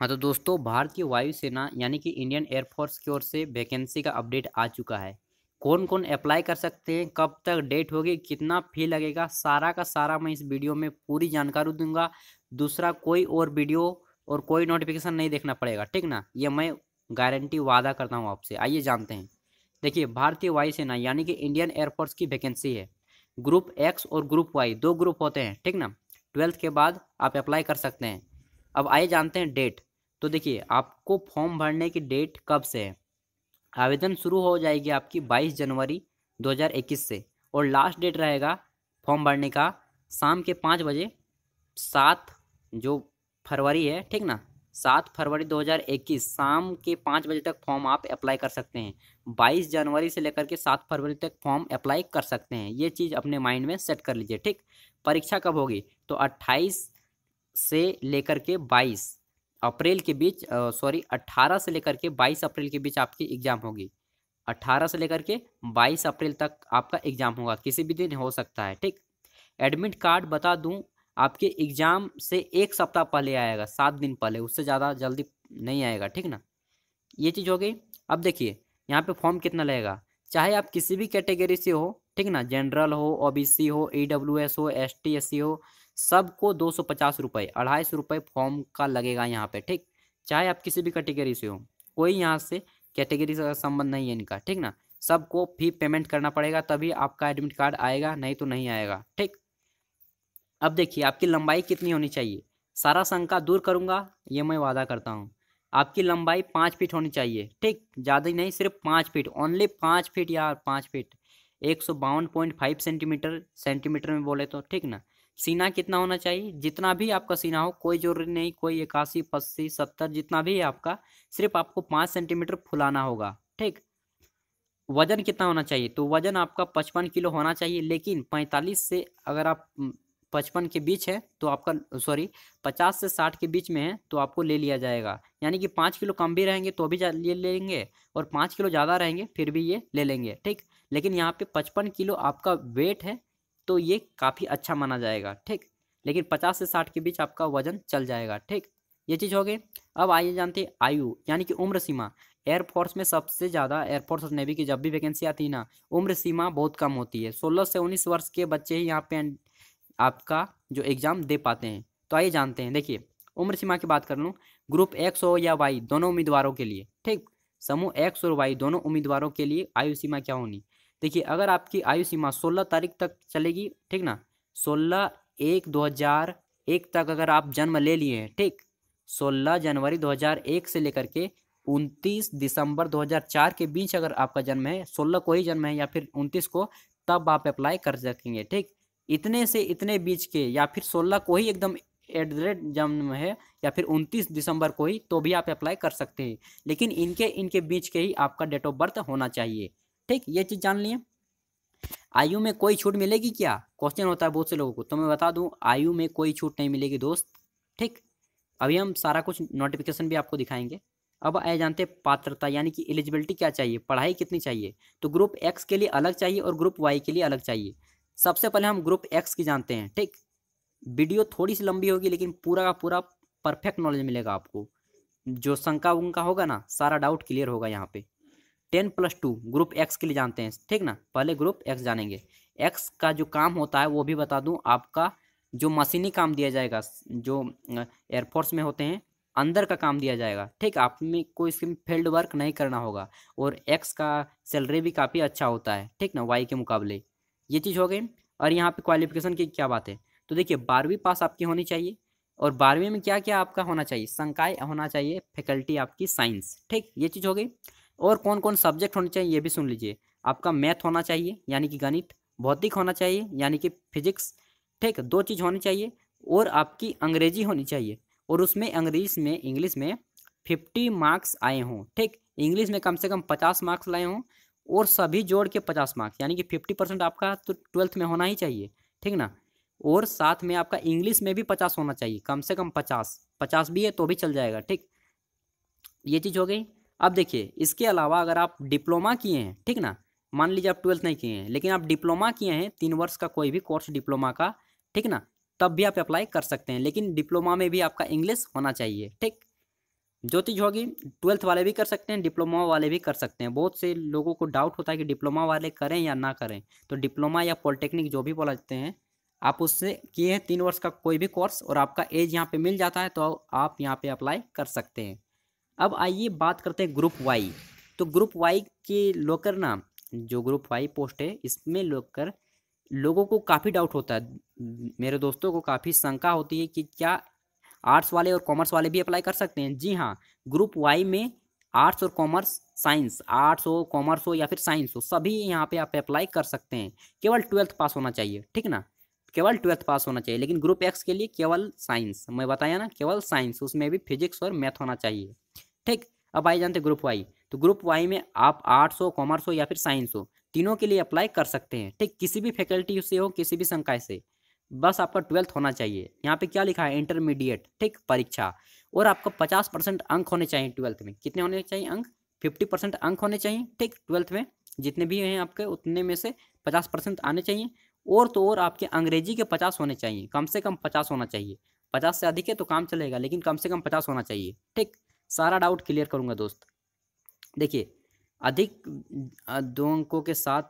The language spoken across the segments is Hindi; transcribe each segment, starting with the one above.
हाँ तो दोस्तों भारतीय वायुसेना यानी कि इंडियन एयरफोर्स की ओर से वैकेंसी का अपडेट आ चुका है कौन कौन अप्लाई कर सकते हैं कब तक डेट होगी कितना फी लगेगा सारा का सारा मैं इस वीडियो में पूरी जानकारी दूंगा दूसरा कोई और वीडियो और कोई नोटिफिकेशन नहीं देखना पड़ेगा ठीक ना ये मैं गारंटी वादा करता हूँ आपसे आइए जानते हैं देखिए भारतीय वायुसेना यानी कि इंडियन एयरफोर्स की वैकेंसी है ग्रुप एक्स और ग्रुप वाई दो ग्रुप होते हैं ठीक ना ट्वेल्थ के बाद आप अप्लाई कर सकते हैं अब आइए जानते हैं डेट तो देखिए आपको फॉर्म भरने की डेट कब से है आवेदन शुरू हो जाएगी आपकी 22 जनवरी 2021 से और लास्ट डेट रहेगा फॉर्म भरने का शाम के पाँच बजे सात जो फरवरी है ठीक ना सात फरवरी 2021 शाम के पाँच बजे तक फॉर्म आप अप्लाई कर सकते हैं 22 जनवरी से लेकर के सात फरवरी तक फॉर्म अप्लाई कर सकते हैं ये चीज़ अपने माइंड में सेट कर लीजिए ठीक परीक्षा कब होगी तो 28 से लेकर के 22 अप्रैल के बीच सॉरी अट्ठारह से लेकर के बाईस अप्रैल के बीच आपकी एग्जाम होगी अट्ठारह से लेकर के बाईस अप्रैल तक आपका एग्जाम होगा किसी भी दिन हो सकता है ठीक एडमिट कार्ड बता दूं आपके एग्जाम से एक सप्ताह पहले आएगा सात दिन पहले उससे ज़्यादा जल्दी नहीं आएगा ठीक ना ये चीज़ हो गई अब देखिए यहाँ पे फॉर्म कितना लगेगा चाहे आप किसी भी कैटेगरी से हो ठीक ना जनरल हो ओ हो ई हो एस एससी हो सबको दो सौ पचास रुपये अढ़ाई सौ रुपये फॉर्म का लगेगा यहाँ पे ठीक चाहे आप किसी भी कैटेगरी से हो कोई यहाँ से कैटेगरी से संबंध नहीं है इनका ठीक ना सबको फी पेमेंट करना पड़ेगा तभी आपका एडमिट कार्ड आएगा नहीं तो नहीं आएगा ठीक अब देखिए आपकी लंबाई कितनी होनी चाहिए सारा शंका दूर करूँगा ये मैं वादा करता हूँ आपकी लंबाई पाँच फीट होनी चाहिए ठीक ज़्यादा ही नहीं सिर्फ पाँच फीट ओनली पाँच फीट यार पाँच फीट एक सौ बावन पॉइंट फाइव सेंटीमीटर सेंटीमीटर में बोले तो ठीक ना सीना कितना होना चाहिए जितना भी आपका सीना हो कोई जरूरी नहीं कोई इक्यासी पस्सी सत्तर जितना भी है आपका सिर्फ आपको पाँच सेंटीमीटर फुलाना होगा ठीक वजन कितना होना चाहिए तो वजन आपका पचपन किलो होना चाहिए लेकिन पैंतालीस से अगर आप पचपन के बीच है तो आपका सॉरी पचास से साठ के बीच में है तो आपको ले लिया जाएगा यानी कि पाँच किलो कम भी रहेंगे तो भी ले लेंगे और पाँच किलो ज़्यादा रहेंगे फिर भी ये ले लेंगे ठीक लेकिन यहाँ पे पचपन किलो आपका वेट है तो ये काफ़ी अच्छा माना जाएगा ठीक लेकिन पचास से साठ के बीच आपका वजन चल जाएगा ठीक ये चीज़ हो गई अब आइए जानते हैं आयु यानी कि उम्र सीमा एयरफोर्स में सबसे ज़्यादा एयरफोर्स और नेवी की जब भी वैकेंसी आती है ना उम्र सीमा बहुत कम होती है सोलह से उन्नीस वर्ष के बच्चे ही यहाँ पे आपका जो एग्ज़ाम दे पाते हैं तो आइए जानते हैं देखिए उम्र सीमा की बात कर लूँ ग्रुप एक्स हो या वाई दोनों उम्मीदवारों के लिए ठीक समूह एक्स और वाई दोनों उम्मीदवारों के लिए आयु सीमा क्या होनी देखिए अगर आपकी आयु सीमा सोलह तारीख तक चलेगी ठीक ना सोलह एक दो हज़ार एक तक अगर आप जन्म ले लिए हैं ठीक सोलह जनवरी 2001 से लेकर के उनतीस दिसंबर 2004 के बीच अगर आपका जन्म है सोलह को ही जन्म है या फिर उनतीस को तब आप अप्लाई कर सकेंगे ठीक इतने से इतने बीच के या फिर सोलह को ही एकदम एट द रेट जन्म है या फिर उनतीस दिसंबर को ही तो भी आप अप्लाई कर सकते हैं लेकिन इनके इनके बीच के ही आपका डेट ऑफ बर्थ होना चाहिए ठीक ये चीज़ जान लिए आयु में कोई छूट मिलेगी क्या क्वेश्चन होता है बहुत से लोगों को तो मैं बता दूं आयु में कोई छूट नहीं मिलेगी दोस्त ठीक अभी हम सारा कुछ नोटिफिकेशन भी आपको दिखाएंगे अब आए जानते हैं पात्रता यानी कि एलिजिबिलिटी क्या चाहिए पढ़ाई कितनी चाहिए तो ग्रुप एक्स के लिए अलग चाहिए और ग्रुप वाई के लिए अलग चाहिए सबसे पहले हम ग्रुप एक्स की जानते हैं ठीक वीडियो थोड़ी सी लंबी होगी लेकिन पूरा का पूरा परफेक्ट नॉलेज मिलेगा आपको जो शंका वंका होगा ना सारा डाउट क्लियर होगा यहाँ पे ten plus two group X के लिए जानते हैं ठीक ना पहले ग्रुप एक्स जानेंगे एक्स का जो काम होता है वो भी बता दूं आपका जो मशीनी काम दिया जाएगा जो एयरफोर्स में होते हैं अंदर का काम दिया जाएगा ठीक आप में को इसमें फील्ड वर्क नहीं करना होगा और एक्स का सैलरी भी काफ़ी अच्छा होता है ठीक ना वाई के मुकाबले ये चीज़ हो गई और यहाँ पे क्वालिफिकेशन की क्या बात है तो देखिए बारहवीं पास आपकी होनी चाहिए और बारहवीं में क्या क्या आपका होना चाहिए संकाय होना चाहिए फैकल्टी आपकी साइंस ठीक ये चीज़ हो गई और कौन कौन सब्जेक्ट होने चाहिए ये भी सुन लीजिए आपका मैथ होना चाहिए यानी कि गणित भौतिक होना चाहिए यानी कि फिजिक्स ठीक दो चीज़ होनी चाहिए और आपकी अंग्रेजी होनी चाहिए और उसमें अंग्रेजी में इंग्लिश में फिफ्टी मार्क्स आए हों ठीक इंग्लिश में कम से कम पचास मार्क्स लाए हों और सभी जोड़ के पचास मार्क्स यानी कि फिफ्टी परसेंट आपका तो ट्वेल्थ में होना ही चाहिए ठीक ना और साथ में आपका इंग्लिश में भी पचास होना चाहिए कम से कम पचास पचास भी है तो भी चल जाएगा ठीक ये चीज़ हो गई अब देखिए इसके अलावा अगर आप डिप्लोमा किए हैं ठीक ना मान लीजिए आप ट्वेल्थ नहीं किए हैं लेकिन आप डिप्लोमा किए हैं तीन वर्ष का कोई भी कोर्स डिप्लोमा का ठीक ना तब भी आप अप्लाई कर सकते हैं लेकिन डिप्लोमा में भी आपका इंग्लिश होना चाहिए ठीक जो चीज़ होगी ट्वेल्थ वाले भी कर सकते हैं डिप्लोमा वाले भी कर सकते हैं बहुत से लोगों को डाउट होता है कि डिप्लोमा वाले करें या ना करें तो डिप्लोमा या पॉलिटेक्निक जो भी बोला जाते हैं आप उससे किए हैं तीन वर्ष का कोई भी कोर्स और आपका एज यहाँ पे मिल जाता है तो आप यहाँ पे अप्लाई कर सकते हैं अब आइए बात करते हैं ग्रुप वाई तो ग्रुप वाई के लोकर ना जो ग्रुप वाई पोस्ट है इसमें लोकर लोगों को काफ़ी डाउट होता है मेरे दोस्तों को काफ़ी शंका होती है कि क्या आर्ट्स वाले और कॉमर्स वाले भी अप्लाई कर सकते हैं जी हाँ ग्रुप वाई में आर्ट्स और कॉमर्स साइंस आर्ट्स हो कॉमर्स हो या फिर साइंस हो सभी यहाँ पे आप अप्लाई कर सकते हैं केवल ट्वेल्थ पास होना चाहिए ठीक ना केवल ट्वेल्थ पास होना चाहिए लेकिन ग्रुप एक्स के लिए केवल साइंस मैं बताया ना केवल साइंस उसमें भी फिजिक्स और मैथ होना चाहिए ठीक अब आई जानते ग्रुप वाई तो ग्रुप वाई में आप आर्ट्स हो कॉमर्स हो या फिर साइंस हो तीनों के लिए अप्लाई कर सकते हैं ठीक किसी भी फैकल्टी से हो किसी भी संकाय से बस आपका ट्वेल्थ होना चाहिए यहाँ पे क्या लिखा है इंटरमीडिएट ठीक परीक्षा और आपका पचास परसेंट अंक होने चाहिए ट्वेल्थ में कितने होने चाहिए अंक फिफ्टी परसेंट अंक होने चाहिए ठीक ट्वेल्थ में जितने भी हैं आपके उतने में से पचास परसेंट आने चाहिए और तो और आपके अंग्रेजी के पचास होने चाहिए कम से कम पचास होना चाहिए पचास से अधिक है तो काम चलेगा लेकिन कम से कम पचास होना चाहिए ठीक सारा डाउट क्लियर करूँगा दोस्त देखिए अधिक दो अंकों के साथ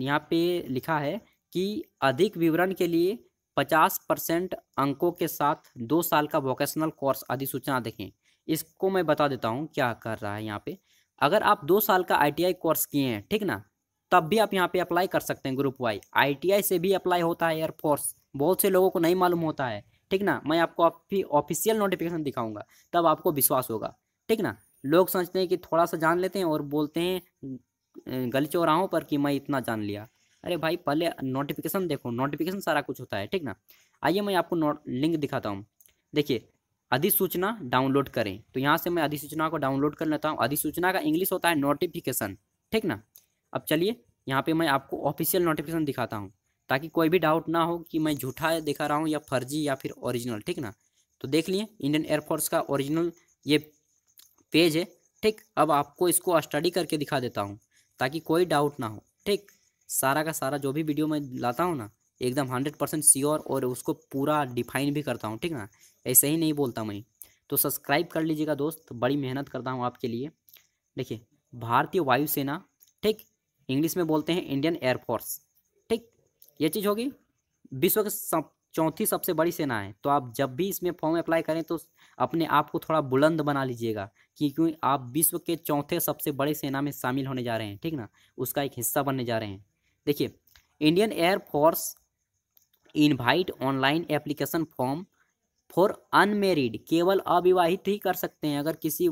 यहाँ पे लिखा है कि अधिक विवरण के लिए पचास परसेंट अंकों के साथ दो साल का वोकेशनल कोर्स अधिसूचना देखें इसको मैं बता देता हूँ क्या कर रहा है यहाँ पे अगर आप दो साल का आईटीआई कोर्स किए हैं ठीक ना तब भी आप यहाँ पे अप्लाई कर सकते हैं ग्रुप वाई आईटीआई से भी अप्लाई होता है एयरफोर्स बहुत से लोगों को नहीं मालूम होता है ठीक ना मैं आपको आपकी ऑफिशियल नोटिफिकेशन दिखाऊंगा तब आपको विश्वास होगा ठीक ना लोग सोचते हैं कि थोड़ा सा जान लेते हैं और बोलते हैं गली चौराहों पर कि मैं इतना जान लिया अरे भाई पहले नोटिफिकेशन देखो नोटिफिकेशन सारा कुछ होता है ठीक ना आइए मैं आपको लिंक दिखाता हूँ देखिए अधिसूचना डाउनलोड करें तो यहाँ से मैं अधिसूचना को डाउनलोड कर लेता हूँ अधिसूचना का इंग्लिश होता है नोटिफिकेशन ठीक ना अब चलिए यहाँ पे मैं आपको ऑफिशियल नोटिफिकेशन दिखाता हूँ ताकि कोई भी डाउट ना हो कि मैं झूठा दिखा रहा हूँ या फर्जी या फिर ओरिजिनल ठीक ना तो देख लिए इंडियन एयरफोर्स का ओरिजिनल ये पेज है ठीक अब आपको इसको स्टडी करके दिखा देता हूँ ताकि कोई डाउट ना हो ठीक सारा का सारा जो भी वीडियो मैं लाता हूँ ना एकदम हंड्रेड परसेंट श्योर और उसको पूरा डिफाइन भी करता हूँ ठीक ना ऐसे ही नहीं बोलता मैं तो सब्सक्राइब कर लीजिएगा दोस्त बड़ी मेहनत करता हूँ आपके लिए देखिए भारतीय वायुसेना ठीक इंग्लिश में बोलते हैं इंडियन एयरफोर्स ये चीज़ होगी विश्व की सब चौथी सबसे बड़ी सेना है तो आप जब भी इसमें फॉर्म अप्लाई करें तो अपने आप को थोड़ा बुलंद बना लीजिएगा कि क्योंकि आप विश्व के चौथे सबसे बड़े सेना में शामिल होने जा रहे हैं ठीक ना उसका एक हिस्सा बनने जा रहे हैं देखिए Indian air force invite online application form for unmarried केवल अविवाहित ही कर सकते हैं अगर किसी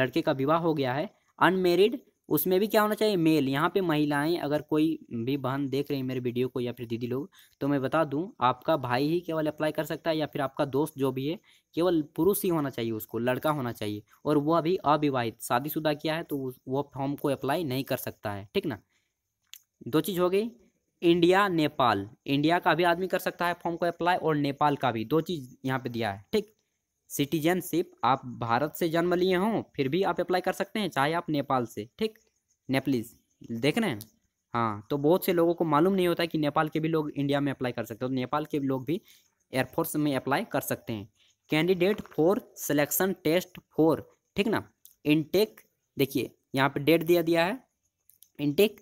लड़के का विवाह हो गया है अनमेरिड उसमें भी क्या होना चाहिए मेल यहाँ पे महिलाएं अगर कोई भी बहन देख रही है मेरे वीडियो को या फिर दीदी लोग तो मैं बता दूं आपका भाई ही केवल अप्लाई कर सकता है या फिर आपका दोस्त जो भी है केवल पुरुष ही होना चाहिए उसको लड़का होना चाहिए और वह अभी अविवाहित शादीशुदा किया है तो वो फॉर्म को अप्लाई नहीं कर सकता है ठीक ना दो चीज़ हो गई इंडिया नेपाल इंडिया का भी आदमी कर सकता है फॉर्म को अप्लाई और नेपाल का भी दो चीज़ यहाँ पे दिया है ठीक सिटीजनशिप आप भारत से जन्म लिए हों फिर भी आप अप्लाई कर सकते हैं चाहे आप नेपाल से ठीक नेपलीज देख रहे हैं हाँ तो बहुत से लोगों को मालूम नहीं होता कि नेपाल के भी लोग इंडिया में अप्लाई कर सकते हैं तो नेपाल के लोग भी एयरफोर्स में अप्लाई कर सकते हैं candidate for selection test for ठीक ना इनटेक देखिए यहाँ पे डेट दिया दिया है इनटेक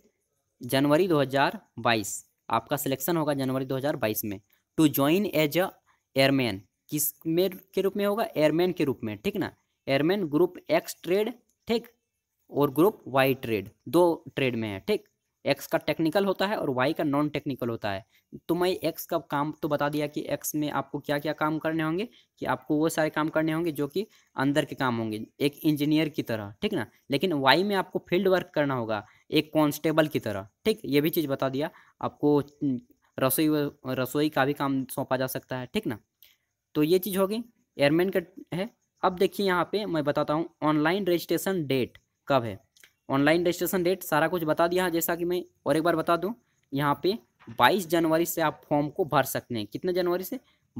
जनवरी 2022 आपका सिलेक्शन होगा जनवरी 2022 में to join as a airman किस में के रूप में होगा एयरमैन के रूप में ठीक ना एयरमैन ग्रुप एक्स ट्रेड ठीक और ग्रुप वाई ट्रेड दो ट्रेड में है ठीक एक्स का टेक्निकल होता है और वाई का नॉन टेक्निकल होता है तो मैं एक्स का काम तो बता दिया कि एक्स में आपको क्या क्या काम करने होंगे कि आपको वो सारे काम करने होंगे जो कि अंदर के काम होंगे एक इंजीनियर की तरह ठीक ना लेकिन वाई में आपको फील्ड वर्क करना होगा एक कांस्टेबल की तरह ठीक ये भी चीज़ बता दिया आपको हम्म, रसोई रसोई का भी काम सौंपा जा सकता है ठीक ना तो ये चीज़ होगी एयरमैन का है अब देखिए यहाँ पे मैं बताता हूँ ऑनलाइन रजिस्ट्रेशन डेट कब है ऑनलाइन रजिस्ट्रेशन डेट सारा कुछ बता दिया जैसा कि मैं और एक बार बता दूँ यहाँ पे 22 जनवरी से आप फॉर्म को भर सकते हैं कितने जनवरी से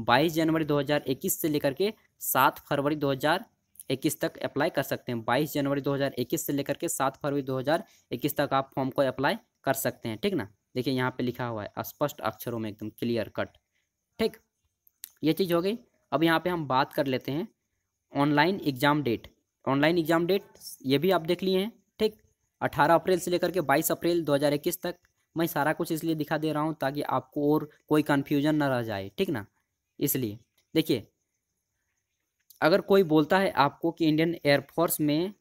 22 जनवरी 2021 से लेकर के 7 फरवरी 2021 तक अप्लाई कर सकते हैं 22 जनवरी 2021 से लेकर के 7 फरवरी 2021 तक आप फॉर्म को अप्लाई कर सकते हैं ठीक ना देखिए यहाँ पे लिखा हुआ है स्पष्ट अक्षरों में एकदम क्लियर कट ठीक ये चीज़ हो गई अब यहाँ पे हम बात कर लेते हैं online exam date online exam date ये भी आप देख लिए हैं ठीक 18 अप्रैल से लेकर के 22 अप्रैल 2021 तक मैं सारा कुछ इसलिए दिखा दे रहा हूँ ताकि आपको और कोई कन्फ्यूजन ना रह जाए ठीक ना इसलिए देखिए अगर कोई बोलता है आपको कि इंडियन एयरफोर्स में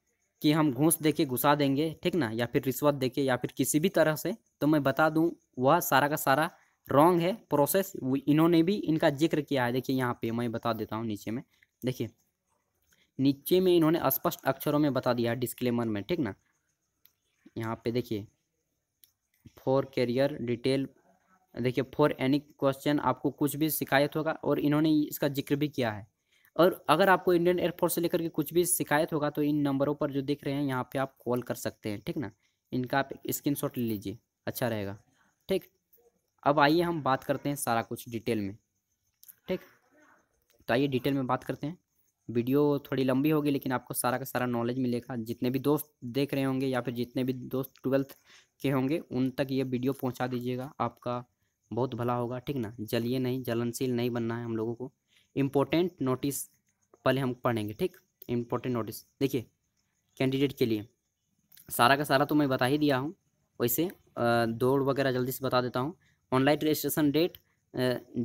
कि हम घूस दे घुसा देंगे ठीक ना या फिर रिश्वत देके या फिर किसी भी तरह से तो मैं बता दूं वह सारा का सारा रॉन्ग है प्रोसेस इन्होंने भी इनका जिक्र किया है देखिए यहाँ पे मैं बता देता हूँ नीचे में देखिए नीचे में इन्होंने स्पष्ट अक्षरों में बता दिया है डिस्क्लेमर में ठीक ना यहाँ पे देखिए फॉर कैरियर डिटेल देखिए फॉर एनी क्वेश्चन आपको कुछ भी शिकायत होगा और इन्होंने इसका जिक्र भी किया है और अगर आपको इंडियन एयरफोर्स से लेकर के कुछ भी शिकायत होगा तो इन नंबरों पर जो दिख रहे हैं यहाँ पे आप कॉल कर सकते हैं ठीक ना इनका आप स्क्रीन ले लीजिए अच्छा रहेगा ठीक अब आइए हम बात करते हैं सारा कुछ डिटेल में ठीक तो आइए डिटेल में बात करते हैं वीडियो थोड़ी लंबी होगी लेकिन आपको सारा का सारा नॉलेज मिलेगा जितने भी दोस्त देख रहे होंगे या फिर जितने भी दोस्त ट्वेल्थ के होंगे उन तक ये वीडियो पहुंचा दीजिएगा आपका बहुत भला होगा ठीक ना जलिए नहीं जलनशील नहीं बनना है हम लोगों को इम्पोर्टेंट नोटिस पहले हम पढ़ेंगे ठीक इम्पोर्टेंट नोटिस देखिए कैंडिडेट के लिए सारा का सारा तो मैं बता ही दिया हूँ वैसे दौड़ वगैरह जल्दी से बता देता हूँ ऑनलाइन रजिस्ट्रेशन डेट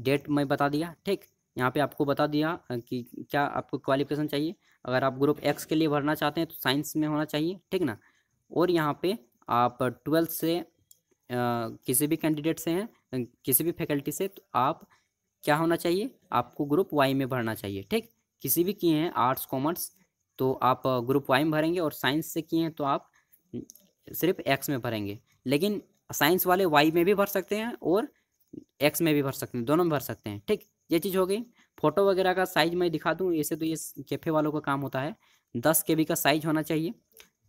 डेट मैं बता दिया ठीक यहाँ पे आपको बता दिया कि क्या आपको क्वालिफिकेशन चाहिए अगर आप ग्रुप एक्स के लिए भरना चाहते हैं तो साइंस में होना चाहिए ठीक ना और यहाँ पे आप ट्वेल्थ से किसी भी कैंडिडेट से हैं किसी भी फैकल्टी से तो आप क्या होना चाहिए आपको ग्रुप वाई में भरना चाहिए ठीक किसी भी किए हैं आर्ट्स कॉमर्स तो आप ग्रुप वाई में भरेंगे और साइंस से किए हैं तो आप सिर्फ एक्स में भरेंगे लेकिन साइंस वाले वाई में भी भर सकते हैं और एक्स में भी भर सकते हैं दोनों में भर सकते हैं ठीक ये चीज़ हो गई फोटो वगैरह का साइज मैं दिखा दूँ ऐसे तो ये कैफे वालों का काम होता है दस के का साइज होना चाहिए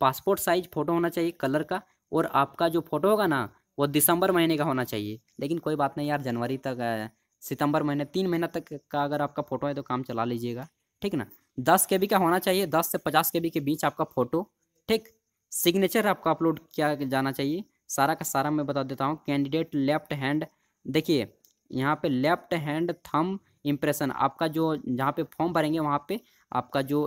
पासपोर्ट साइज फ़ोटो होना चाहिए कलर का और आपका जो फ़ोटो होगा ना वो दिसंबर महीने का होना चाहिए लेकिन कोई बात नहीं यार जनवरी तक सितंबर महीने तीन महीना तक का अगर आपका फ़ोटो है तो काम चला लीजिएगा ठीक ना दस के का होना चाहिए दस से पचास के के बीच आपका फ़ोटो ठीक सिग्नेचर आपका अपलोड किया जाना चाहिए सारा का सारा मैं बता देता हूँ कैंडिडेट लेफ्ट हैंड देखिए यहाँ पे लेफ्ट हैंड थम इम्प्रेशन आपका जो जहाँ पे फॉर्म भरेंगे वहाँ पे आपका जो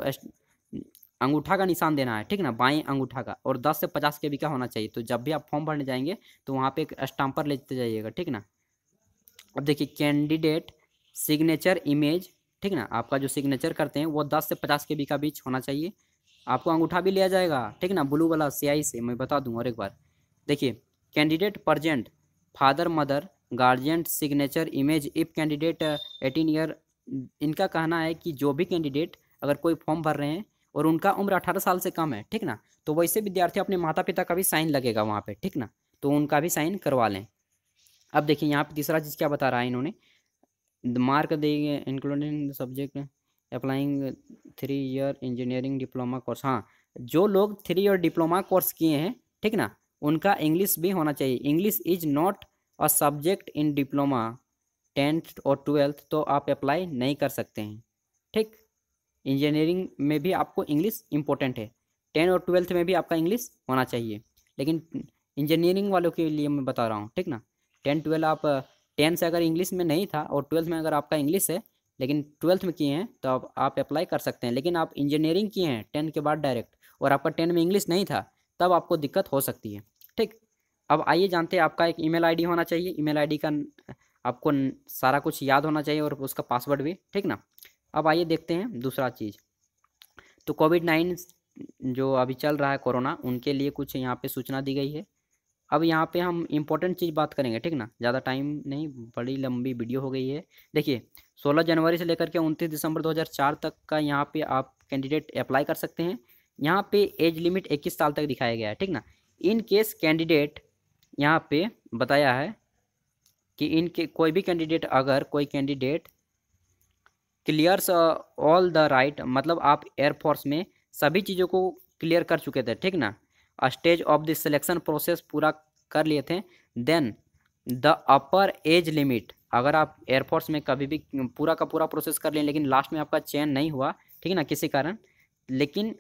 अंगूठा का निशान देना है ठीक ना बाएं अंगूठा का और 10 से 50 के बी का होना चाहिए तो जब भी आप फॉर्म भरने जाएंगे तो वहाँ पे एक स्टाम्पर लेते जाइएगा ठीक ना अब देखिए कैंडिडेट सिग्नेचर इमेज ठीक ना आपका जो सिग्नेचर करते हैं वो दस से पचास के बी का बीच होना चाहिए आपको अंगूठा भी लिया जाएगा ठीक ना ब्लू वाला स्याही से मैं बता दूँ और एक बार देखिए candidate present father mother guardian signature image if candidate eighteen year इनका कहना है कि जो भी कैंडिडेट अगर कोई फॉर्म भर रहे हैं और उनका उम्र अठारह साल से कम है ठीक ना तो वैसे विद्यार्थी अपने माता पिता का भी साइन लगेगा वहाँ पे ठीक ना तो उनका भी साइन करवा लें अब देखिए यहाँ पे तीसरा चीज़ क्या बता रहा है इन्होंने मार्क देंगे including subject applying three year engineering diploma course हाँ जो लोग थ्री ईयर डिप्लोमा कोर्स किए हैं ठीक ना उनका इंग्लिश भी होना चाहिए English is not a subject in diploma tenth और ट्वेल्थ तो आप अप्लाई नहीं कर सकते हैं ठीक इंजीनियरिंग में भी आपको इंग्लिश इम्पोर्टेंट है टेन और ट्वेल्थ में भी आपका इंग्लिश होना चाहिए लेकिन इंजीनियरिंग वालों के लिए मैं बता रहा हूँ ठीक ना टेन ट्वेल्थ आप टेन से अगर इंग्लिश में नहीं था और ट्वेल्थ में अगर आपका इंग्लिश है लेकिन ट्वेल्थ में किए हैं तो आप आप अप्लाई कर सकते हैं लेकिन आप इंजीनियरिंग किए हैं टेन के बाद डायरेक्ट और आपका टेन में इंग्लिश नहीं था तब आपको दिक्कत हो सकती है अब आइए जानते हैं आपका एक ईमेल आईडी होना चाहिए ईमेल आईडी का आपको सारा कुछ याद होना चाहिए और उसका पासवर्ड भी ठीक ना अब आइए देखते हैं दूसरा चीज़ तो कोविड नाइन जो अभी चल रहा है कोरोना उनके लिए कुछ यहाँ पे सूचना दी गई है अब यहाँ पे हम इम्पोर्टेंट चीज़ बात करेंगे ठीक ना ज़्यादा टाइम नहीं बड़ी लंबी वीडियो हो गई है देखिए 16 जनवरी से लेकर के 29 दिसंबर 2004 तक का यहाँ पे आप कैंडिडेट अप्लाई कर सकते हैं यहाँ पे एज लिमिट 21 साल तक दिखाया गया है ठीक ना इन केस कैंडिडेट यहाँ पे बताया है कि इनके कोई भी कैंडिडेट अगर कोई candidate clears all the right मतलब आप एयरफोर्स में सभी चीज़ों को क्लियर कर चुके थे ठीक ना stage of the selection process पूरा कर लिए थे then the upper age limit अगर आप एयरफोर्स में कभी भी पूरा का पूरा प्रोसेस कर लें लेकिन लास्ट में आपका चयन नहीं हुआ ठीक है ना किसी कारण लेकिन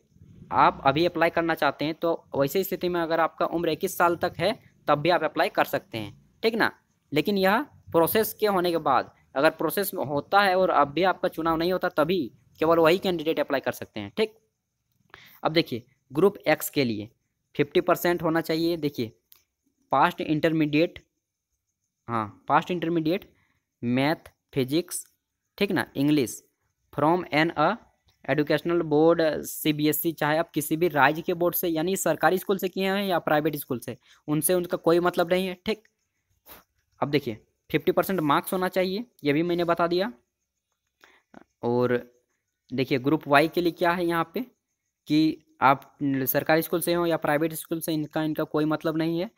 आप अभी अप्लाई करना चाहते हैं तो वैसे स्थिति में अगर आपका उम्र इक्कीस साल तक है तब भी आप अप्लाई कर सकते हैं ठीक ना लेकिन यह प्रोसेस के होने के बाद अगर प्रोसेस होता है और अब भी आपका चुनाव नहीं होता तभी केवल वही कैंडिडेट अप्लाई कर सकते हैं ठीक अब देखिए ग्रुप एक्स के लिए फिफ्टी परसेंट होना चाहिए देखिए पास्ट इंटरमीडिएट हाँ पास्ट इंटरमीडिएट मैथ फिजिक्स ठीक ना English from an a educational board CBSE चाहे आप किसी भी राज्य के बोर्ड से यानी सरकारी स्कूल से किए हैं या प्राइवेट स्कूल से उनसे उनका कोई मतलब नहीं है ठीक अब देखिए फिफ्टी परसेंट मार्क्स होना चाहिए ये भी मैंने बता दिया और देखिए ग्रुप वाई के लिए क्या है यहाँ पे कि आप सरकारी स्कूल से हों या प्राइवेट स्कूल से इनका इनका कोई मतलब नहीं है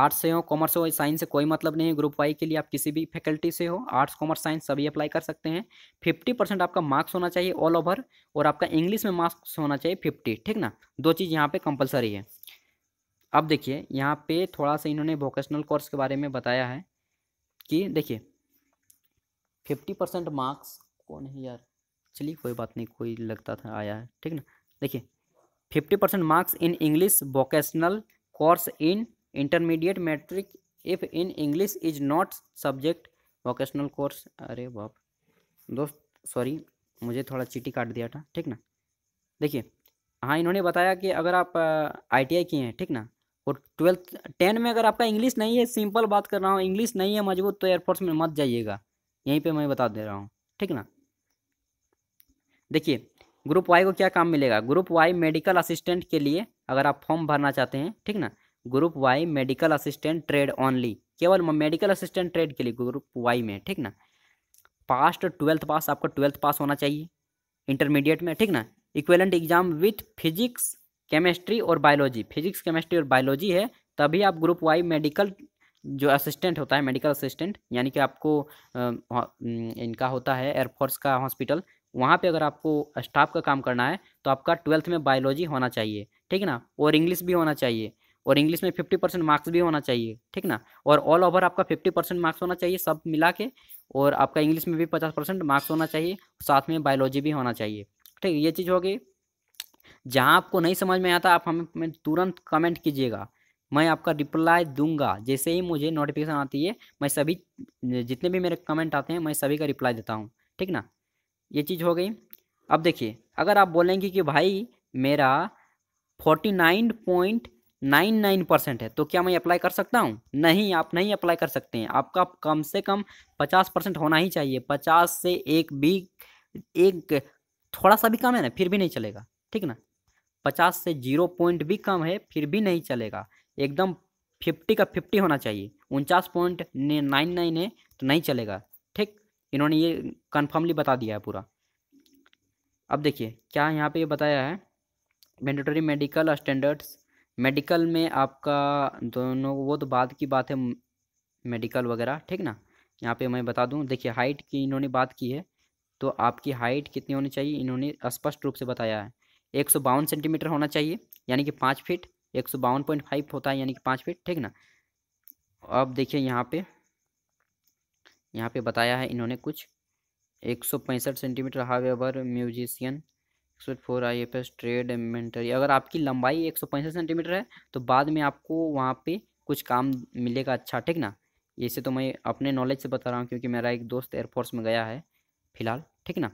आर्ट्स से हो कॉमर्स हो साइंस से कोई मतलब नहीं है ग्रुप वाई के लिए आप किसी भी फैकल्टी से हो आर्ट्स कॉमर्स साइंस सभी अप्लाई कर सकते हैं फिफ्टी परसेंट आपका मार्क्स होना चाहिए ऑल ओवर और आपका इंग्लिश में मार्क्स होना चाहिए फिफ्टी ठीक ना दो चीज़ यहाँ पे कंपलसरी है अब देखिए यहाँ पे थोड़ा सा इन्होंने वोकेशनल कोर्स के बारे में बताया है कि देखिए फिफ्टी परसेंट मार्क्स कौन है यार चलिए कोई बात नहीं कोई लगता था आया है ठीक ना देखिए fifty percent marks in English vocational course in intermediate matric if in English is not subject vocational course अरे बाप दोस्त सॉरी मुझे थोड़ा चीटी काट दिया था ठीक ना देखिए हाँ इन्होंने बताया कि अगर आप आई टी आई किए हैं ठीक ना और ट्वेल्थ टेन में अगर आपका इंग्लिश नहीं है सिंपल बात कर रहा हूँ इंग्लिश नहीं है मजबूत तो एयरफोर्स में मत जाइएगा यहीं पे मैं बता दे रहा हूँ ठीक ना देखिए ग्रुप वाई को क्या काम मिलेगा ग्रुप वाई मेडिकल असिस्टेंट के लिए अगर आप फॉर्म भरना चाहते हैं ठीक ना group Y medical assistant trade only केवल मेडिकल असिस्टेंट ट्रेड के लिए ग्रुप वाई में ठीक ना पास्ट ट्वेल्थ पास आपका ट्वेल्थ पास होना चाहिए इंटरमीडिएट में ठीक ना equivalent exam with physics chemistry और बायोलॉजी फिजिक्स केमिस्ट्री और बायोलॉजी है तभी आप ग्रुप वाई मेडिकल जो असिस्टेंट होता है मेडिकल असिस्टेंट यानी कि आपको इनका होता है एयरफोर्स का हॉस्पिटल वहाँ पे अगर आपको स्टाफ का काम करना है तो आपका ट्वेल्थ में बायोलॉजी होना चाहिए ठीक है ना और इंग्लिश भी होना चाहिए और इंग्लिश में फिफ्टी परसेंट मार्क्स भी होना चाहिए ठीक ना और ऑल ओवर आपका फिफ्टी परसेंट मार्क्स होना चाहिए सब मिला के और आपका इंग्लिश में भी पचास परसेंट मार्क्स होना चाहिए साथ में बायोलॉजी भी होना चाहिए ठीक ये चीज़ होगी जहाँ आपको नहीं समझ में आता आप हमें तुरंत कमेंट कीजिएगा मैं आपका रिप्लाई दूंगा जैसे ही मुझे नोटिफिकेशन आती है मैं सभी जितने भी मेरे कमेंट आते हैं मैं सभी का रिप्लाई देता हूँ ठीक ना ये चीज़ हो गई अब देखिए अगर आप बोलेंगे कि भाई मेरा forty nine point nine nine percent है तो क्या मैं अप्लाई कर सकता हूँ नहीं आप नहीं अप्लाई कर सकते हैं आपका कम से कम पचास परसेंट होना ही चाहिए पचास से एक भी एक थोड़ा सा भी कम है ना फिर भी नहीं चलेगा ठीक ना पचास से जीरो पॉइंट भी कम है फिर भी नहीं चलेगा एकदम फिफ्टी का फिफ्टी होना चाहिए उनचास पॉइंट नाइन नाइन है तो नहीं चलेगा ठीक इन्होंने ये कन्फर्मली बता दिया है पूरा अब देखिए क्या यहाँ पर ये बताया है मैंडेटरी मेडिकल स्टैंडर्ड्स मेडिकल में आपका दोनों वो तो बाद की बात है मेडिकल वगैरह ठीक ना यहाँ पे मैं बता दूँ देखिए हाइट की इन्होंने बात की है तो आपकी हाइट कितनी होनी चाहिए इन्होंने स्पष्ट रूप से बताया है एक सौ बावन सेंटीमीटर होना चाहिए यानी कि पाँच फिट एक सौ बावन पॉइंट फाइव होता है यानी कि पाँच फिट ठीक ना अब देखिए यहाँ पे यहाँ पे बताया है इन्होंने कुछ एक सौ पैंसठ centimetre ever musician expert for I F S trade inventory अगर आपकी लंबाई एक सौ पैंसठ सेंटीमीटर है तो बाद में आपको वहाँ पे कुछ काम मिलेगा अच्छा ठीक ना इसे तो मैं अपने नॉलेज से बता रहा हूँ क्योंकि मेरा एक दोस्त एयरफोर्स में गया है फिलहाल ठीक ना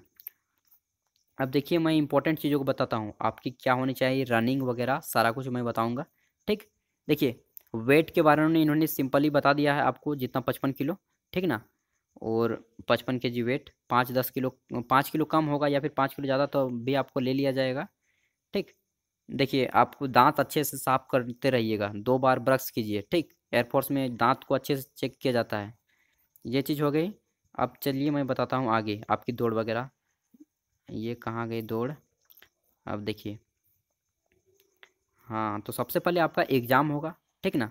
अब देखिए मैं इंपॉर्टेंट चीज़ों को बताता हूँ आपकी क्या होनी चाहिए रनिंग वगैरह सारा कुछ मैं बताऊँगा ठीक देखिए वेट के बारे में इन्होंने सिंपली बता दिया है आपको जितना पचपन किलो ठीक ना और पचपन के जी वेट पाँच दस किलो पाँच किलो कम होगा या फिर पाँच किलो ज़्यादा तो भी आपको ले लिया जाएगा ठीक देखिए आपको दांत अच्छे से साफ करते रहिएगा दो बार ब्रश कीजिए ठीक एयरफोर्स में दांत को अच्छे से चेक किया जाता है ये चीज़ हो गई अब चलिए मैं बताता हूँ आगे आपकी दौड़ वगैरह ये कहाँ गई दौड़ अब देखिए हाँ तो सबसे पहले आपका एग्ज़ाम होगा ठीक ना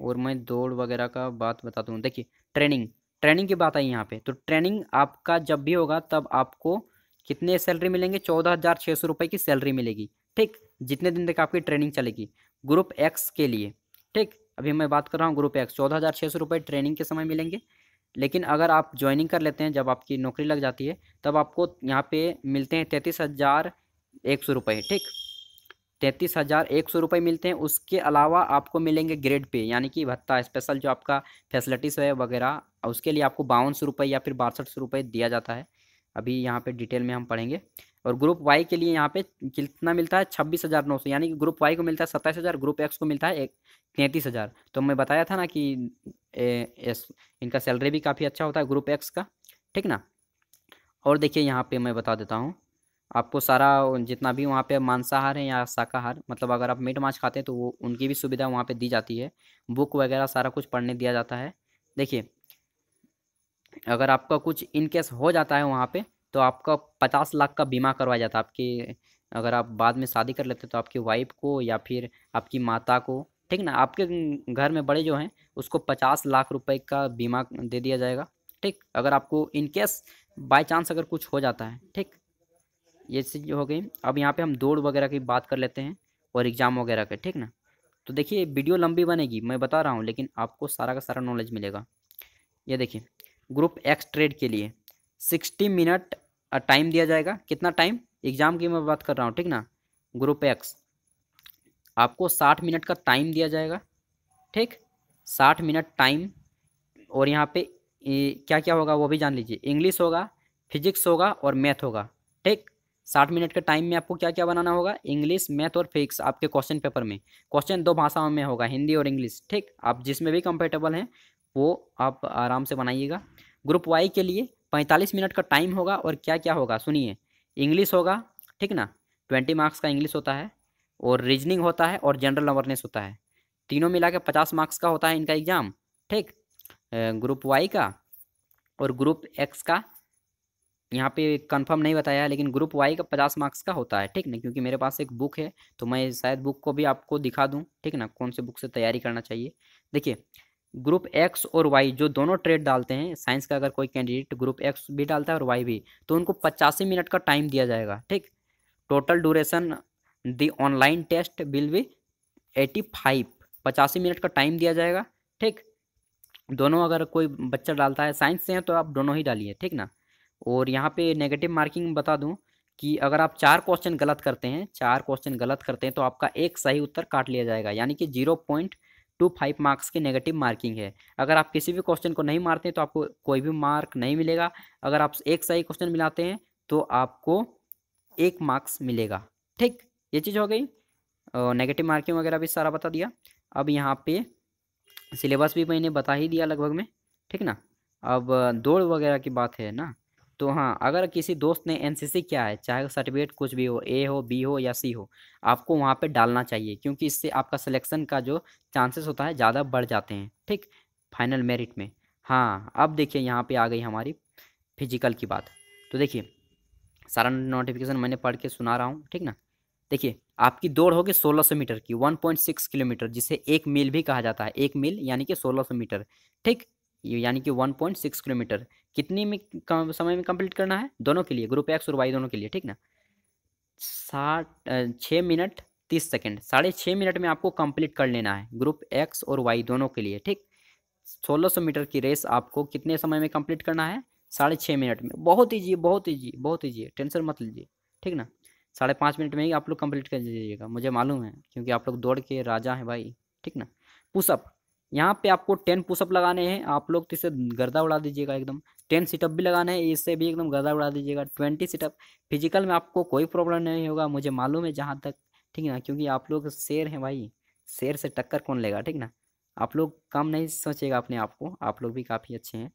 और मैं दौड़ वगैरह का बात बता दूँ देखिए ट्रेनिंग ट्रेनिंग की बात आई यहाँ पे तो ट्रेनिंग आपका जब भी होगा तब आपको कितने सैलरी मिलेंगे चौदह हज़ार छः सौ रुपये की सैलरी मिलेगी ठीक जितने दिन तक आपकी ट्रेनिंग चलेगी ग्रुप एक्स के लिए ठीक अभी मैं बात कर रहा हूँ ग्रुप एक्स चौदह हज़ार छः सौ रुपये ट्रेनिंग के समय मिलेंगे लेकिन अगर आप ज्वाइनिंग कर लेते हैं जब आपकी नौकरी लग जाती है तब आपको यहाँ पे मिलते हैं तैंतीस हज़ार एक सौ रुपये ठीक तैंतीस हज़ार एक सौ रुपये मिलते हैं उसके अलावा आपको मिलेंगे ग्रेड पे यानी कि भत्ता स्पेशल जो आपका फैसिलिटीज़ है वगैरह उसके लिए आपको बावन सौ रुपये या फिर बासठ सौ रुपये दिया जाता है अभी यहाँ पे डिटेल में हम पढ़ेंगे और ग्रुप वाई के लिए यहाँ पे कितना मिलता है छब्बीस हज़ार नौ सौ यानी कि ग्रुप वाई को मिलता है सत्ताईस हज़ार ग्रुप एक्स को मिलता है एक तैंतीस हज़ार तो मैं बताया था ना कि ए, एस, इनका सैलरी भी काफ़ी अच्छा होता है ग्रुप एक्स का ठीक ना और देखिए यहाँ पे मैं बता देता हूँ आपको सारा जितना भी वहाँ पे मांसाहार है या शाकाहार मतलब अगर आप मीट मांस खाते हैं तो वो उनकी भी सुविधा वहाँ पे दी जाती है बुक वगैरह सारा कुछ पढ़ने दिया जाता है देखिए अगर आपका कुछ इन केस हो जाता है वहाँ पे तो आपका पचास लाख का बीमा करवाया जाता है आपकी अगर आप बाद में शादी कर लेते तो आपकी वाइफ को या फिर आपकी माता को ठीक ना आपके घर में बड़े जो हैं उसको पचास लाख रुपये का बीमा दे दिया जाएगा ठीक अगर आपको इनकेस बाई चांस अगर कुछ हो जाता है ठीक ये चीज़ हो गई अब यहाँ पे हम दौड़ वगैरह की बात कर लेते हैं और एग्ज़ाम वगैरह के ठीक ना तो देखिए वीडियो लंबी बनेगी मैं बता रहा हूँ लेकिन आपको सारा का सारा नॉलेज मिलेगा ये देखिए ग्रुप एक्स ट्रेड के लिए सिक्सटी मिनट टाइम दिया जाएगा कितना टाइम एग्ज़ाम की मैं बात कर रहा हूँ ठीक ना ग्रुप एक्स आपको साठ मिनट का टाइम दिया जाएगा ठीक साठ मिनट टाइम और यहाँ पे ए, क्या क्या होगा वो भी जान लीजिए इंग्लिश होगा फिजिक्स होगा और मैथ होगा ठीक साठ मिनट के टाइम में आपको क्या क्या बनाना होगा इंग्लिश मैथ और फिजिक्स आपके क्वेश्चन पेपर में क्वेश्चन दो भाषाओं में होगा हिंदी और इंग्लिश ठीक आप जिसमें भी कंफर्टेबल हैं वो आप आराम से बनाइएगा ग्रुप वाई के लिए पैंतालीस मिनट का टाइम होगा और क्या क्या होगा सुनिए इंग्लिश होगा ठीक ना ट्वेंटी मार्क्स का इंग्लिश होता है और रीजनिंग होता है और जनरल अवेयरनेस होता है तीनों मिला के पचास मार्क्स का होता है इनका एग्ज़ाम ठीक ग्रुप वाई का और ग्रुप एक्स का यहाँ पे कंफर्म नहीं बताया लेकिन ग्रुप वाई का पचास मार्क्स का होता है ठीक ना क्योंकि मेरे पास एक बुक है तो मैं शायद बुक को भी आपको दिखा दूँ ठीक ना कौन से बुक से तैयारी करना चाहिए देखिए ग्रुप एक्स और वाई जो दोनों ट्रेड डालते हैं साइंस का अगर कोई कैंडिडेट ग्रुप एक्स भी डालता है और वाई भी तो उनको पचासी मिनट का टाइम दिया जाएगा ठीक total duration the online test will be eighty five पचासी मिनट का टाइम दिया जाएगा ठीक दोनों अगर कोई बच्चा डालता है साइंस से हैं तो आप दोनों ही डालिए ठीक ना और यहाँ पे नेगेटिव मार्किंग बता दूँ कि अगर आप चार क्वेश्चन गलत करते हैं चार क्वेश्चन गलत करते हैं तो आपका एक सही उत्तर काट लिया जाएगा यानी कि zero point two five marks की नेगेटिव मार्किंग है अगर आप किसी भी क्वेश्चन को नहीं मारते तो आपको कोई भी मार्क नहीं मिलेगा अगर आप एक सही क्वेश्चन मिलाते हैं तो आपको एक मार्क्स मिलेगा ठीक ये चीज़ हो गई नेगेटिव मार्किंग वगैरह भी सारा बता दिया अब यहाँ पे सिलेबस भी मैंने बता ही दिया लगभग में ठीक ना अब दौड़ वगैरह की बात है ना तो हाँ अगर किसी दोस्त ने एन किया है चाहे सर्टिफिकेट कुछ भी हो ए हो बी हो या सी हो आपको वहाँ पर डालना चाहिए क्योंकि इससे आपका सिलेक्शन का जो चांसेस होता है ज़्यादा बढ़ जाते हैं ठीक फाइनल मेरिट में हाँ अब देखिए यहाँ पे आ गई हमारी फिजिकल की बात तो देखिए सारा नोटिफिकेशन मैंने पढ़ के सुना रहा हूँ ठीक ना देखिए आपकी दौड़ होगी 1600 मीटर की 1.6 किलोमीटर जिसे एक मील भी कहा जाता है एक मील यानी कि 1600 मीटर ठीक यानी कि 1.6 किलोमीटर कितने में समय में कंप्लीट करना है दोनों के लिए ग्रुप एक्स और वाई दोनों के लिए ठीक ना साठ छः मिनट तीस सेकेंड साढ़े छः मिनट में आपको कंप्लीट कर लेना है ग्रुप एक्स और वाई दोनों के लिए ठीक 1600 मीटर की रेस आपको कितने समय में कंप्लीट करना है साढ़े छः मिनट में बहुत ईजी बहुत ईजी बहुत ईजी है टेंशन मत लीजिए ठीक ना साढ़े पाँच मिनट में ही आप लोग कंप्लीट कर दीजिएगा मुझे मालूम है क्योंकि आप लोग दौड़ के राजा हैं भाई ठीक ना पुशअप यहाँ पे आपको टेन पुशअप लगाने हैं आप लोग तो इसे गर्दा उड़ा दीजिएगा एकदम टेन सीटअप भी लगाने हैं इससे भी एकदम गर्दा उड़ा दीजिएगा ट्वेंटी सीटअप फिजिकल में आपको कोई प्रॉब्लम नहीं होगा मुझे मालूम है जहाँ तक ठीक है ना क्योंकि आप लोग शेर हैं भाई शेर से टक्कर कौन लेगा ठीक ना आप लोग कम नहीं सोचेगा अपने आप को आप लोग भी काफ़ी अच्छे हैं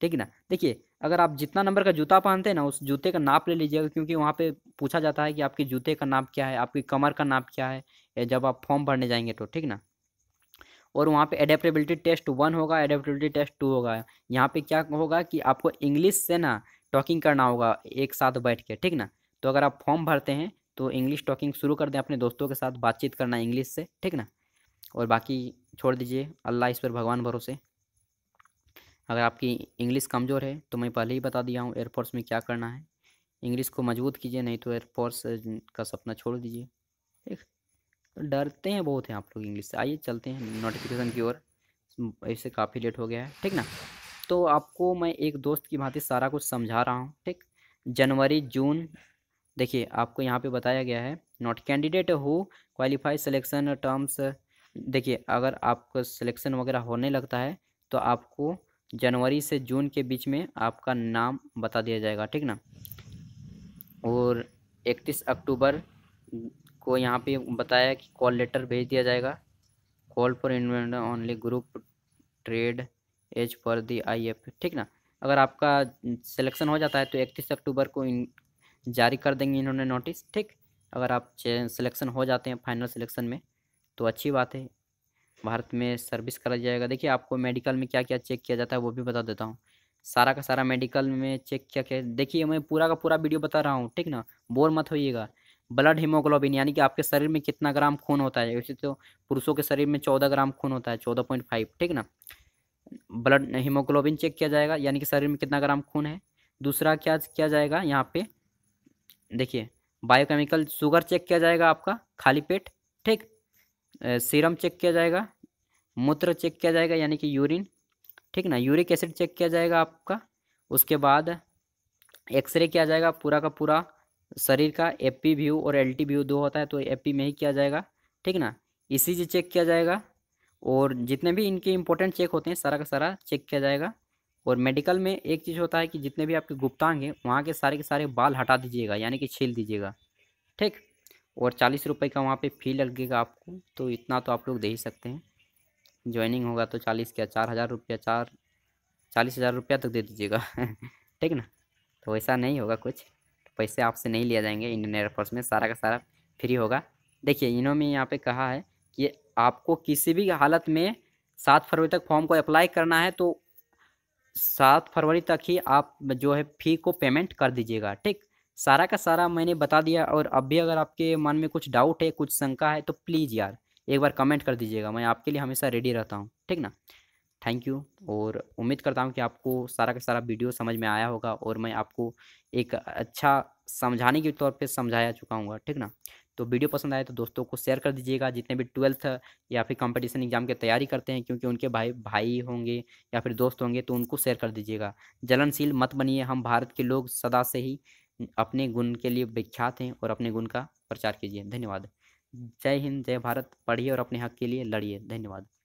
ठीक है ना देखिए अगर आप जितना नंबर का जूता पहनते हैं ना उस जूते का नाप ले लीजिएगा क्योंकि वहाँ पे पूछा जाता है कि आपके जूते का नाप क्या है आपकी कमर का नाप क्या है जब आप फॉर्म भरने जाएंगे तो ठीक ना और वहाँ पे अडेप्टेबिलिटी टेस्ट वन होगा अडेप्टेबिलिटी टेस्ट टू होगा यहाँ पे क्या होगा कि आपको इंग्लिश से ना टॉकिंग करना होगा एक साथ बैठ के ठीक ना तो अगर आप फॉर्म भरते हैं तो इंग्लिश टॉकिंग शुरू कर दें अपने दोस्तों के साथ बातचीत करना इंग्लिश से ठीक ना और बाकी छोड़ दीजिए अल्लाह ईश्वर भगवान भरोसे अगर आपकी इंग्लिश कमज़ोर है तो मैं पहले ही बता दिया हूँ एयरफोर्स में क्या करना है इंग्लिश को मजबूत कीजिए नहीं तो एयरफोर्स का सपना छोड़ दीजिए ठीक तो डरते हैं बहुत हैं आप लोग इंग्लिश से आइए चलते हैं नोटिफिकेशन की ओर ऐसे काफ़ी लेट हो गया है ठीक ना तो आपको मैं एक दोस्त की भांति सारा कुछ समझा रहा हूँ ठीक जनवरी जून देखिए आपको यहाँ पे बताया गया है not candidate who qualify selection terms देखिए अगर आपको सिलेक्शन वगैरह होने लगता है तो आपको जनवरी से जून के बीच में आपका नाम बता दिया जाएगा ठीक ना और इकतीस अक्टूबर को यहाँ पे बताया कि कॉल लेटर भेज दिया जाएगा call for invent only group trade as per the I F ठीक ना अगर आपका सिलेक्शन हो जाता है तो इकतीस अक्टूबर को इन जारी कर देंगे इन्होंने नोटिस ठीक अगर आप सिलेक्शन हो जाते हैं फाइनल सिलेक्शन में तो अच्छी बात है भारत में सर्विस करा जाएगा देखिए आपको मेडिकल में क्या क्या चेक किया जाता है वो भी बता देता हूँ सारा का सारा मेडिकल में चेक क्या क्या देखिए मैं पूरा का पूरा वीडियो बता रहा हूँ ठीक ना बोर मत होइएगा ब्लड हीमोग्लोबिन यानी कि आपके शरीर में कितना ग्राम खून होता है वैसे तो पुरुषों के शरीर में चौदह ग्राम खून होता है चौदह पॉइंट फाइव ठीक ना ब्लड हीमोग्लोबिन चेक किया जाएगा यानी कि शरीर में कितना ग्राम खून है दूसरा क्या किया जाएगा यहाँ पे देखिए बायोकेमिकल शुगर चेक किया जाएगा आपका खाली पेट ठीक सीरम चेक किया जाएगा मूत्र चेक किया जाएगा यानी कि यूरिन ठीक ना यूरिक एसिड चेक किया जाएगा आपका उसके बाद एक्सरे किया जाएगा पूरा का पूरा शरीर का एफ पी व्यू और एल टी व्यू दो होता है तो एफ पी में ही किया जाएगा ठीक ना इसी से चेक किया जाएगा और जितने भी इनके इंपॉर्टेंट चेक होते हैं सारा का सारा चेक किया जाएगा और मेडिकल में एक चीज़ होता है कि जितने भी आपके गुप्तांग हैं वहाँ के सारे के सारे बाल हटा दीजिएगा यानी कि छील दीजिएगा ठीक और चालीस रुपये का वहाँ पे फ़ी लगेगा आपको तो इतना तो आप लोग दे ही सकते हैं ज्वाइनिंग होगा तो चालीस क्या चार हज़ार रुपया चार चालीस हज़ार रुपया तक दे दीजिएगा ठीक ना तो वैसा नहीं होगा कुछ पैसे आपसे नहीं लिया जाएंगे इंडियन एयरफोर्स में सारा का सारा फ्री होगा देखिए इन्होंने यहाँ पे कहा है कि आपको किसी भी हालत में सात फरवरी तक फॉर्म को अप्लाई करना है तो सात फरवरी तक ही आप जो है फ़ी को पेमेंट कर दीजिएगा ठीक सारा का सारा मैंने बता दिया और अब भी अगर आपके मन में कुछ डाउट है कुछ शंका है तो प्लीज़ यार एक बार कमेंट कर दीजिएगा मैं आपके लिए हमेशा रेडी रहता हूँ ठीक ना थैंक यू और उम्मीद करता हूँ कि आपको सारा का सारा वीडियो समझ में आया होगा और मैं आपको एक अच्छा समझाने के तौर पे समझाया चुका हूँ ठीक ना तो वीडियो पसंद आए तो दोस्तों को शेयर कर दीजिएगा जितने भी ट्वेल्थ या फिर कंपटीशन एग्जाम की तैयारी करते हैं क्योंकि उनके भाई भाई होंगे या फिर दोस्त होंगे तो उनको शेयर कर दीजिएगा जलनशील मत बनिए हम भारत के लोग सदा से ही अपने गुण के लिए विख्यात हैं और अपने गुण का प्रचार कीजिए धन्यवाद जय हिंद जय भारत पढ़िए और अपने हक के लिए लड़िए धन्यवाद